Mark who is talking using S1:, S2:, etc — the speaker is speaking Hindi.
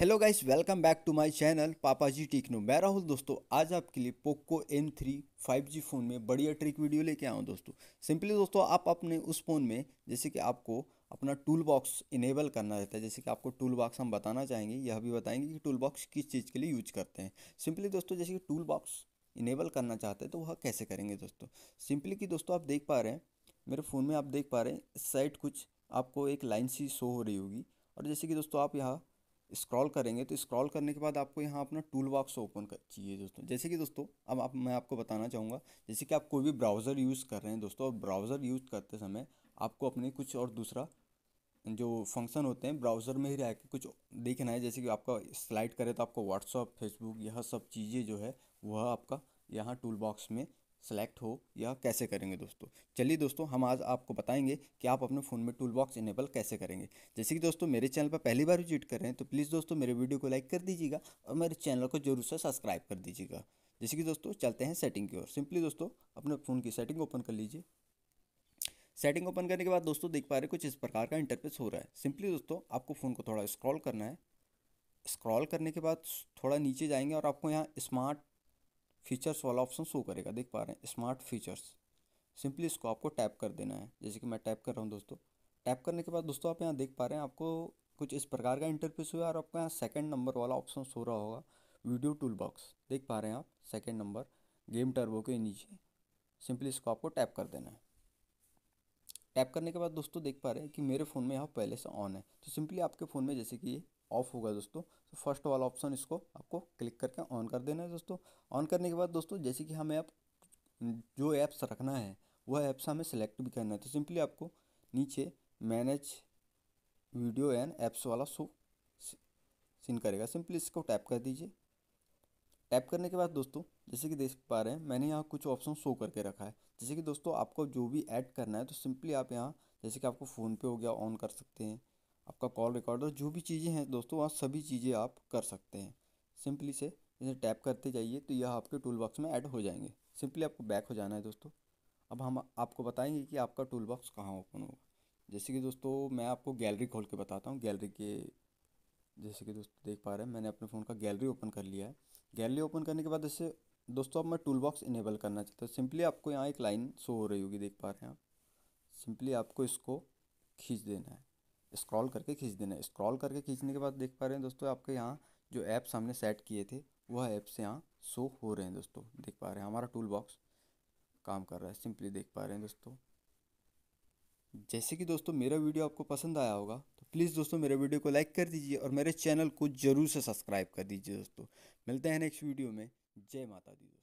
S1: hello guys welcome back to my channel papa ji techno मैं राहुल दोस्तों आज आपके लिए Poco M three five G phone में बढ़िया ट्रिक वीडियो लेके आऊँ दोस्तों सिंपली दोस्तों आप अपने उस फ़ोन में जैसे कि आपको अपना टूल बॉक्स इनेबल करना रहता है जैसे कि आपको टूल बॉक्स हम बताना चाहेंगे यह भी बताएंगे कि टूल बॉक्स किस चीज़ के लिए यूज करते हैं सिंपली दोस्तों जैसे कि टूल बॉक्स इनेबल करना चाहते हैं तो वह कैसे करेंगे दोस्तों सिंपली कि दोस्तों आप देख पा रहे हैं मेरे फ़ोन में आप देख पा रहे हैं साइड कुछ आपको एक लाइन सी शो हो रही होगी और जैसे कि दोस्तों आप यहाँ स्क्रॉल करेंगे तो स्क्रॉल करने के बाद आपको यहाँ अपना टूल बॉक्स ओपन कर चाहिए दोस्तों जैसे कि दोस्तों अब आप मैं आपको बताना चाहूँगा जैसे कि आप कोई भी ब्राउज़र यूज़ कर रहे हैं दोस्तों और ब्राउज़र यूज़ करते समय आपको अपने कुछ और दूसरा जो फंक्शन होते हैं ब्राउज़र में ही रह के कुछ देखना है जैसे कि आपका स्लाइड करे तो आपको व्हाट्सअप फेसबुक यह सब चीज़ें जो है वह आपका यहाँ टूल बॉक्स में सेलेक्ट हो या कैसे करेंगे दोस्तों चलिए दोस्तों हम आज आपको बताएंगे कि आप अपने फ़ोन में टूल बॉक्स इनेबल कैसे करेंगे जैसे कि दोस्तों मेरे चैनल पर पहली बार विजिट कर रहे हैं तो प्लीज़ दोस्तों मेरे वीडियो को लाइक कर दीजिएगा और मेरे चैनल को जरूर से सब्सक्राइब कर दीजिएगा जैसे कि दोस्तों चलते हैं सेटिंग की ओर सिंपली दोस्तों अपने फ़ोन की सेटिंग ओपन कर लीजिए सेटिंग ओपन करने के बाद दोस्तों देख पा रहे कुछ इस प्रकार का इंटरफेस हो रहा है सिंपली दोस्तों आपको फ़ोन को थोड़ा स्क्रॉल करना है स्क्रॉल करने के बाद थोड़ा नीचे जाएंगे और आपको यहाँ स्मार्ट फीचर्स वाला ऑप्शन शो करेगा देख पा रहे हैं स्मार्ट फीचर्स सिंपली इसको आपको टैप कर देना है जैसे कि मैं टैप कर रहा हूँ दोस्तों टैप करने के बाद दोस्तों आप यहाँ देख पा रहे हैं आपको कुछ इस प्रकार का इंटरफेस हुआ और आपका यहाँ सेकेंड नंबर वाला ऑप्शन शो रहा होगा वीडियो टूल बॉक्स देख पा रहे हैं आप सेकेंड नंबर गेम टर्बो के नीचे सिंपली इसको आपको टैप कर देना है टैप करने के बाद दोस्तों देख पा रहे हैं कि मेरे फ़ोन में यहाँ पहले से ऑन है तो सिंपली आपके फ़ोन में जैसे कि ऑफ होगा दोस्तों तो फर्स्ट वाला ऑप्शन इसको आपको क्लिक करके ऑन कर देना है दोस्तों ऑन करने के बाद दोस्तों जैसे कि हमें आप जो ऐप्स रखना है वह ऐप्स हमें सेलेक्ट भी करना है तो सिंपली आपको नीचे मैनेज वीडियो एंड ऐप्स वाला शो सिन करेगा सिंपली इसको टैप कर दीजिए टैप करने के बाद दोस्तों जैसे कि देख पा रहे हैं मैंने यहाँ कुछ ऑप्शन शो करके रखा है जैसे कि दोस्तों आपको जो भी ऐड करना है तो सिंपली आप यहाँ जैसे कि आपको फ़ोन पे हो गया ऑन कर सकते हैं आपका कॉल रिकॉर्डर जो भी चीज़ें हैं दोस्तों वहाँ सभी चीज़ें आप कर सकते हैं सिंपली से जैसे टैप करते जाइए तो यह आपके टूल बॉक्स में ऐड हो जाएंगे सिंपली आपको बैक हो जाना है दोस्तों अब हम आपको बताएंगे कि आपका टूल बॉक्स कहाँ ओपन होगा जैसे कि दोस्तों मैं आपको गैलरी खोल के बताता हूँ गैलरी के जैसे कि दोस्तों देख पा रहे हैं मैंने अपने फ़ोन का गैलरी ओपन कर लिया है गैलरी ओपन करने के बाद जैसे दोस्तों अब मैं टूल बॉक्स इनेबल करना चाहता हूँ सिंपली आपको यहाँ एक लाइन शो हो रही होगी देख पा रहे हैं आप सिंपली आपको इसको खींच देना है स्क्रॉल करके खींच देना है स्क्रॉल करके खींचने के बाद देख पा रहे हैं दोस्तों आपके यहाँ जो ऐप्स हमने सेट किए थे वह ऐप्स यहाँ शो हो रहे हैं दोस्तों देख पा रहे हैं हमारा टूल बॉक्स काम कर रहा है सिंपली देख पा रहे हैं दोस्तों जैसे कि दोस्तों मेरा वीडियो आपको पसंद आया होगा प्लीज़ दोस्तों मेरे वीडियो को लाइक कर दीजिए और मेरे चैनल को ज़रूर से सब्सक्राइब कर दीजिए दोस्तों मिलते हैं नेक्स्ट वीडियो में जय माता दी